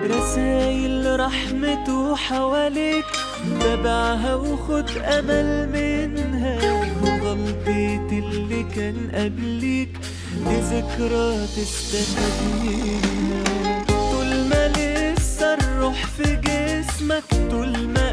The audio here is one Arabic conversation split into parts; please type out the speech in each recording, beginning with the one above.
رسايل رحمته حواليك تبعها وخد أمل منها وغلطيت اللي كان قبليك دي ذكرى تستفاد منها طول ما لسه الروح في جسمك طول ما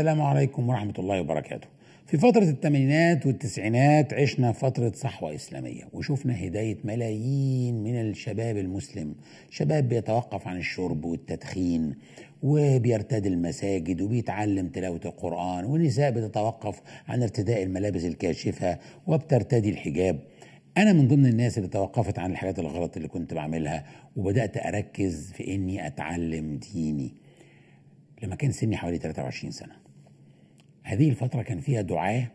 السلام عليكم ورحمة الله وبركاته في فترة الثمانينات والتسعينات عشنا فترة صحوة إسلامية وشفنا هداية ملايين من الشباب المسلم شباب بيتوقف عن الشرب والتدخين وبيرتدي المساجد وبيتعلم تلاوة القرآن ونساء بتتوقف عن ارتداء الملابس الكاشفة وبترتدي الحجاب أنا من ضمن الناس اللي توقفت عن الحاجات الغلط اللي كنت بعملها وبدأت أركز في إني أتعلم ديني لما كان سني حوالي 23 سنة هذه الفترة كان فيها دعاة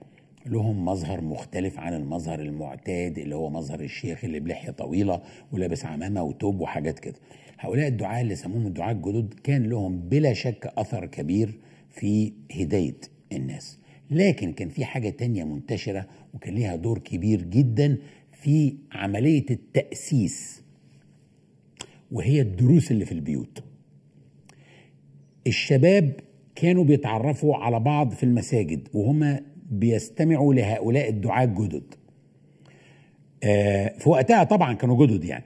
لهم مظهر مختلف عن المظهر المعتاد اللي هو مظهر الشيخ اللي بلحية طويلة ولابس عمامة وتوب وحاجات كده هؤلاء الدعاة اللي سموهم الدعاة الجدد كان لهم بلا شك أثر كبير في هداية الناس لكن كان في حاجة تانية منتشرة وكان ليها دور كبير جدا في عملية التأسيس وهي الدروس اللي في البيوت الشباب كانوا بيتعرفوا على بعض في المساجد وهم بيستمعوا لهؤلاء الدعاة الجدد آه، في وقتها طبعا كانوا جدد يعني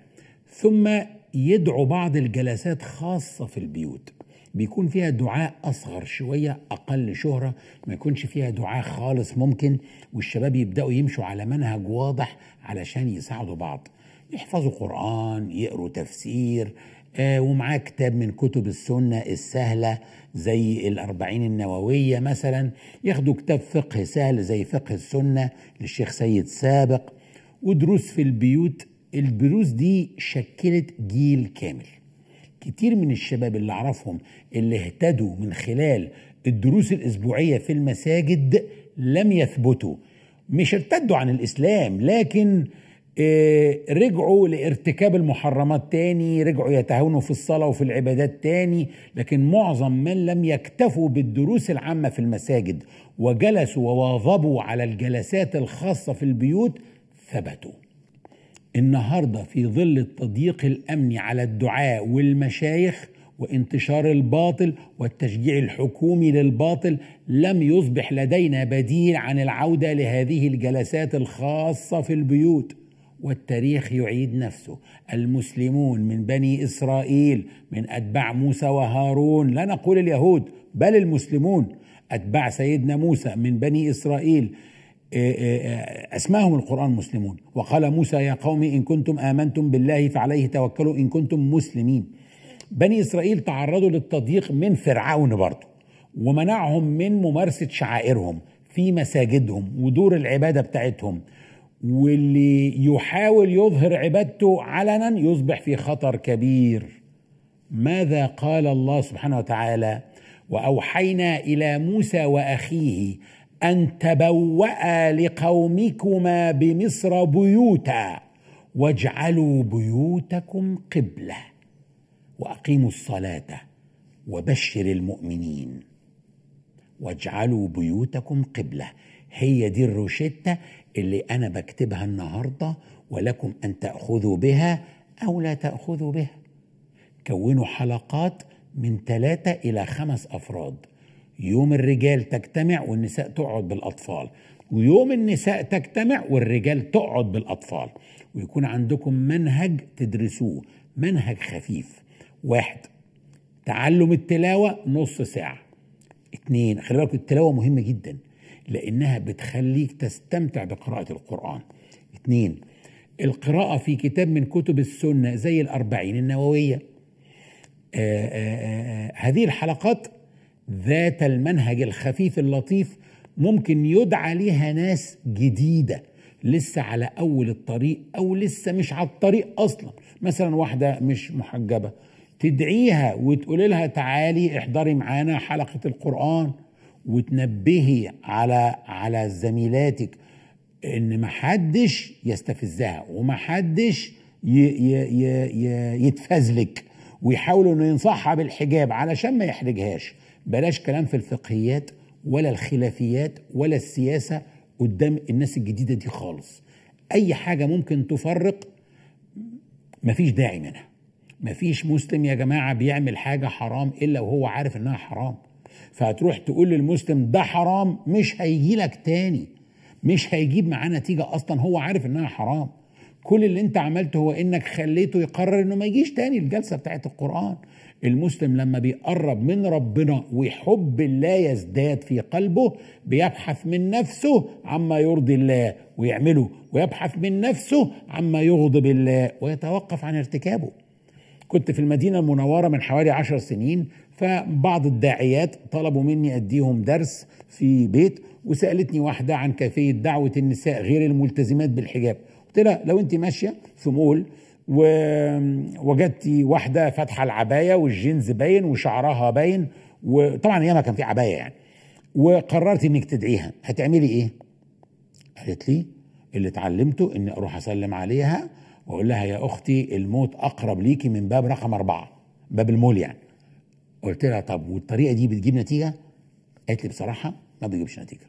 ثم يدعوا بعض الجلسات خاصة في البيوت بيكون فيها دعاء أصغر شوية أقل شهرة ما يكونش فيها دعاء خالص ممكن والشباب يبدأوا يمشوا على منهج واضح علشان يساعدوا بعض يحفظوا قرآن يقروا تفسير آه، ومعاه كتاب من كتب السنة السهلة زي الأربعين النووية مثلا ياخدوا كتاب فقه سهل زي فقه السنة للشيخ سيد سابق ودروس في البيوت الدروس دي شكلت جيل كامل كتير من الشباب اللي أعرفهم اللي اهتدوا من خلال الدروس الأسبوعية في المساجد لم يثبتوا مش ارتدوا عن الإسلام لكن إيه، رجعوا لارتكاب المحرمات تاني رجعوا يتهاونوا في الصلاة وفي العبادات تاني لكن معظم من لم يكتفوا بالدروس العامة في المساجد وجلسوا وواظبوا على الجلسات الخاصة في البيوت ثبتوا النهاردة في ظل التضييق الأمني على الدعاء والمشايخ وانتشار الباطل والتشجيع الحكومي للباطل لم يصبح لدينا بديل عن العودة لهذه الجلسات الخاصة في البيوت والتاريخ يعيد نفسه المسلمون من بني اسرائيل من اتباع موسى وهارون لا نقول اليهود بل المسلمون اتباع سيدنا موسى من بني اسرائيل آه، آه، آه، اسماهم القران مسلمون وقال موسى يا قوم ان كنتم امنتم بالله فعليه توكلوا ان كنتم مسلمين بني اسرائيل تعرضوا للتضييق من فرعون برضه ومنعهم من ممارسه شعائرهم في مساجدهم ودور العباده بتاعتهم واللي يحاول يظهر عبادته علنا يصبح في خطر كبير ماذا قال الله سبحانه وتعالى واوحينا الى موسى واخيه ان تبوا لقومكما بمصر بيوتا واجعلوا بيوتكم قبله واقيموا الصلاه وبشر المؤمنين واجعلوا بيوتكم قبله هي دي الروشتة اللي أنا بكتبها النهاردة ولكم أن تأخذوا بها أو لا تأخذوا بها كونوا حلقات من ثلاثة إلى خمس أفراد يوم الرجال تجتمع والنساء تقعد بالأطفال ويوم النساء تجتمع والرجال تقعد بالأطفال ويكون عندكم منهج تدرسوه منهج خفيف واحد تعلم التلاوة نص ساعة اتنين خلي بالكم التلاوة مهمة جدا لأنها بتخليك تستمتع بقراءة القرآن اثنين القراءة في كتاب من كتب السنة زي الأربعين النووية آآ آه، آآ آه، آه، هذه الحلقات ذات المنهج الخفيف اللطيف ممكن يدعى ليها ناس جديدة لسه على أول الطريق أو لسه مش على الطريق أصلا مثلا واحدة مش محجبة تدعيها وتقول لها تعالي احضري معانا حلقة القرآن وتنبهي على على زميلاتك ان محدش يستفزها ومحدش يتفزلك ويحاولوا انه ينصحها بالحجاب علشان ما يحرجهاش بلاش كلام في الفقهيات ولا الخلافيات ولا السياسه قدام الناس الجديده دي خالص اي حاجه ممكن تفرق مفيش داعي منها مفيش مسلم يا جماعه بيعمل حاجه حرام الا وهو عارف انها حرام فهتروح تقول للمسلم ده حرام مش هيجي لك تاني مش هيجيب معاه نتيجة أصلا هو عارف إنها حرام كل اللي انت عملته هو انك خليته يقرر انه ما يجيش تاني الجلسه بتاعت القران المسلم لما بيقرب من ربنا وحب الله يزداد في قلبه بيبحث من نفسه عما يرضي الله ويعمله ويبحث من نفسه عما يغضب الله ويتوقف عن ارتكابه كنت في المدينة المنورة من حوالي عشر سنين فبعض الداعيات طلبوا مني أديهم درس في بيت وسألتني واحدة عن كيفية دعوة النساء غير الملتزمات بالحجاب قلت لها لو أنت ماشية في مول ووجدتي واحدة فاتحة العباية والجينز باين وشعرها باين وطبعا أيامها كان في عباية يعني وقررت إنك تدعيها هتعملي إيه؟ قالت لي اللي اتعلمته إني أروح أسلم عليها واقول لها يا اختي الموت اقرب ليكي من باب رقم اربعه باب المول يعني قلت لها طب والطريقه دي بتجيب نتيجه؟ قالت لي بصراحه ما بتجيبش نتيجه.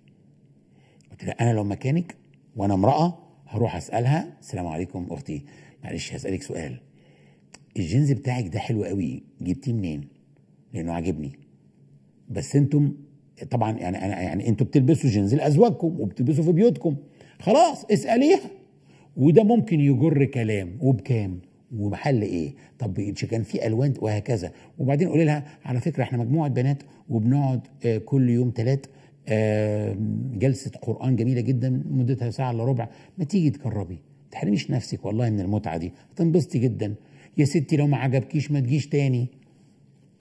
قلت لها انا لو مكانك وانا امراه هروح اسالها السلام عليكم اختي معلش هسالك سؤال الجينز بتاعك ده حلو قوي جبتيه منين؟ لانه عاجبني بس انتم طبعا يعني انا يعني انتم بتلبسوا جينز لازواجكم وبتلبسوا في بيوتكم خلاص اساليها وده ممكن يجر كلام وبكام ومحل ايه طب مش كان في الوان وهكذا وبعدين قولي لها على فكره احنا مجموعه بنات وبنقعد آه، كل يوم ثلاث آه، جلسه قران جميله جدا مدتها ساعه الا ربع ما تيجي تجربي تحرميش نفسك والله من المتعه دي هتنبسطي جدا يا ستي لو ما عجبكيش ما تجيش تاني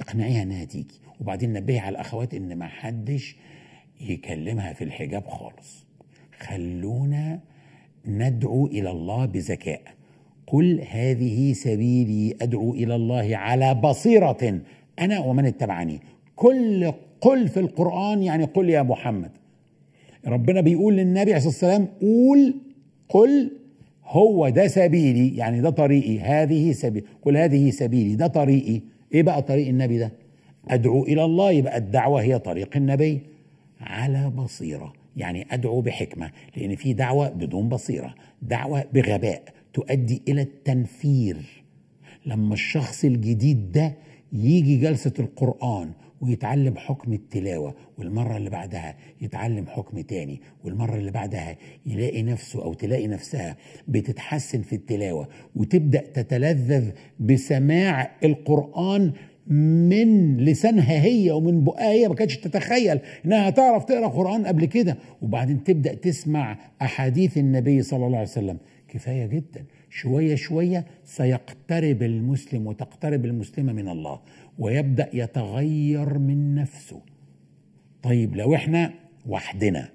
اقنعيها انها تيجي وبعدين نبهي على الاخوات ان ما حدش يكلمها في الحجاب خالص خلونا ندعو الى الله بذكاء قل هذه سبيلي ادعو الى الله على بصيره انا ومن اتبعني كل قل في القران يعني قل يا محمد ربنا بيقول للنبي عليه الصلاه والسلام قول قل هو ده سبيلي يعني ده طريقي هذه سبيل قل هذه سبيلي ده طريقي ايه بقى طريق النبي ده ادعو الى الله يبقى الدعوه هي طريق النبي على بصيره يعني أدعو بحكمة لأن في دعوة بدون بصيرة دعوة بغباء تؤدي إلى التنفير لما الشخص الجديد ده يجي جلسة القرآن ويتعلم حكم التلاوة والمرة اللي بعدها يتعلم حكم تاني والمرة اللي بعدها يلاقي نفسه أو تلاقي نفسها بتتحسن في التلاوة وتبدأ تتلذذ بسماع القرآن من لسانها هي ومن بقايا ما كانتش تتخيل انها تعرف تقرا قران قبل كده وبعدين تبدا تسمع احاديث النبي صلى الله عليه وسلم كفايه جدا شويه شويه سيقترب المسلم وتقترب المسلمه من الله ويبدا يتغير من نفسه طيب لو احنا وحدنا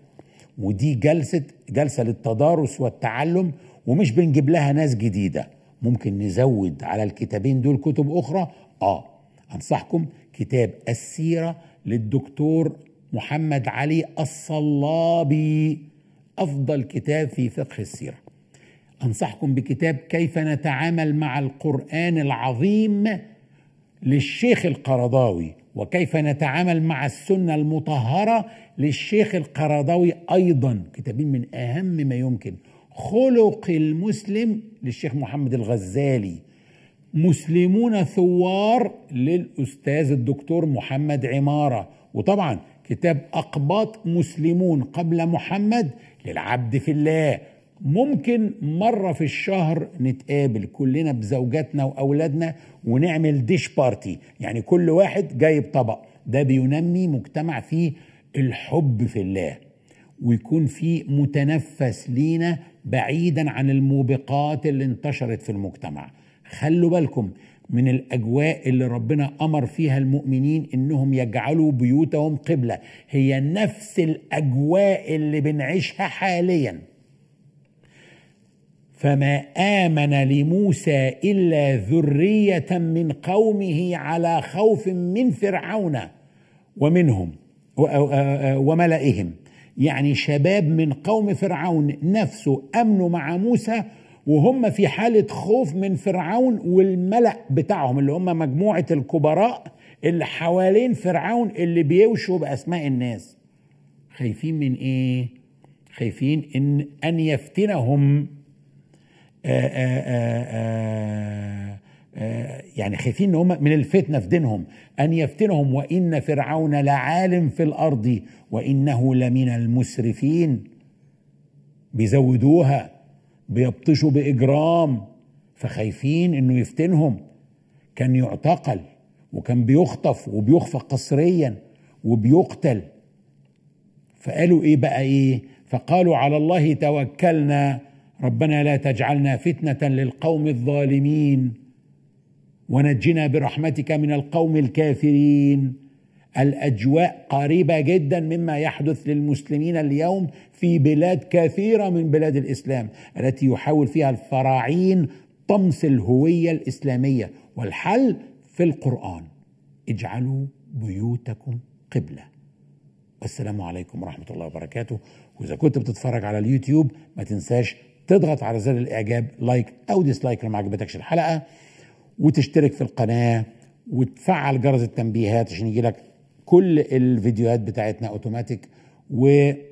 ودي جلسه جلسه للتدارس والتعلم ومش بنجيب لها ناس جديده ممكن نزود على الكتابين دول كتب اخرى اه أنصحكم كتاب السيرة للدكتور محمد علي الصلابي أفضل كتاب في فقه السيرة أنصحكم بكتاب كيف نتعامل مع القرآن العظيم للشيخ القرضاوي وكيف نتعامل مع السنة المطهرة للشيخ القرضاوي أيضا كتابين من أهم ما يمكن خلق المسلم للشيخ محمد الغزالي مسلمون ثوار للأستاذ الدكتور محمد عمارة وطبعا كتاب أقباط مسلمون قبل محمد للعبد في الله ممكن مرة في الشهر نتقابل كلنا بزوجاتنا وأولادنا ونعمل ديش بارتي يعني كل واحد جايب طبق ده بينمي مجتمع فيه الحب في الله ويكون فيه متنفس لينا بعيدا عن الموبقات اللي انتشرت في المجتمع خلوا بالكم من الاجواء اللي ربنا امر فيها المؤمنين انهم يجعلوا بيوتهم قبله هي نفس الاجواء اللي بنعيشها حاليا فما امن لموسى الا ذريه من قومه على خوف من فرعون ومنهم وملئهم يعني شباب من قوم فرعون نفسه امنوا مع موسى وهم في حالة خوف من فرعون والملأ بتاعهم اللي هم مجموعة الكبراء اللي حوالين فرعون اللي بيوشوا بأسماء الناس خايفين من ايه خايفين ان ان يفتنهم آآ آه، آآ آه، آآ آه، يعني خايفين ان هم من الفتنه في دينهم ان يفتنهم وان فرعون لعالم في الارض وانه لمن المسرفين بيزودوها بيبطشوا باجرام فخايفين انه يفتنهم كان يعتقل وكان بيخطف وبيخفى قسريا وبيقتل فقالوا ايه بقى ايه فقالوا على الله توكلنا ربنا لا تجعلنا فتنه للقوم الظالمين ونجنا برحمتك من القوم الكافرين الاجواء قريبه جدا مما يحدث للمسلمين اليوم في بلاد كثيره من بلاد الاسلام التي يحاول فيها الفراعين طمس الهويه الاسلاميه والحل في القران اجعلوا بيوتكم قبله والسلام عليكم ورحمه الله وبركاته واذا كنت بتتفرج على اليوتيوب ما تنساش تضغط على زر الاعجاب لايك او ديسلايك لو ما عجبتكش الحلقه وتشترك في القناه وتفعل جرس التنبيهات عشان يجيلك كل الفيديوهات بتاعتنا اوتوماتيك وانشر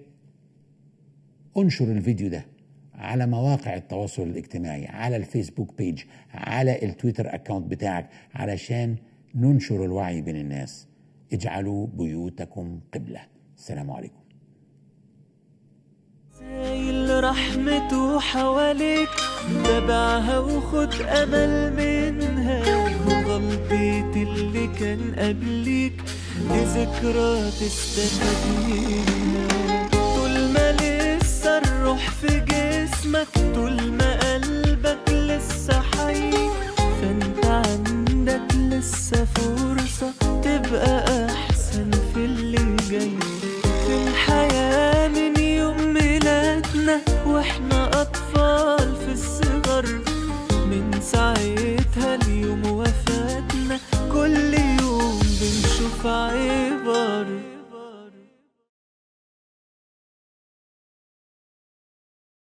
الفيديو ده على مواقع التواصل الاجتماعي على الفيسبوك بيج على التويتر اكاونت بتاعك علشان ننشر الوعي بين الناس اجعلوا بيوتكم قبلة السلام عليكم سايل رحمته حواليك تبعها وخد امل منها وغلطيت اللي كان قبليك دي ذكرى طول ما لسه الروح في جسمك طول ما قلبك لسه حي فانت عندك لسه فرصة تبقى قلبك